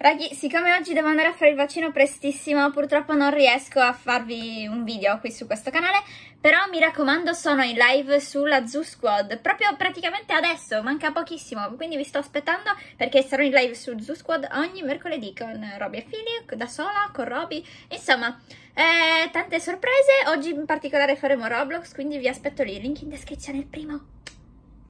Ragazzi, siccome oggi devo andare a fare il vaccino prestissimo, purtroppo non riesco a farvi un video qui su questo canale, però mi raccomando sono in live sulla Zoo Squad, proprio praticamente adesso, manca pochissimo, quindi vi sto aspettando perché sarò in live su Zoo Squad ogni mercoledì con Robby e Fili, da sola, con Robby, insomma, eh, tante sorprese, oggi in particolare faremo Roblox, quindi vi aspetto lì, link in descrizione il primo.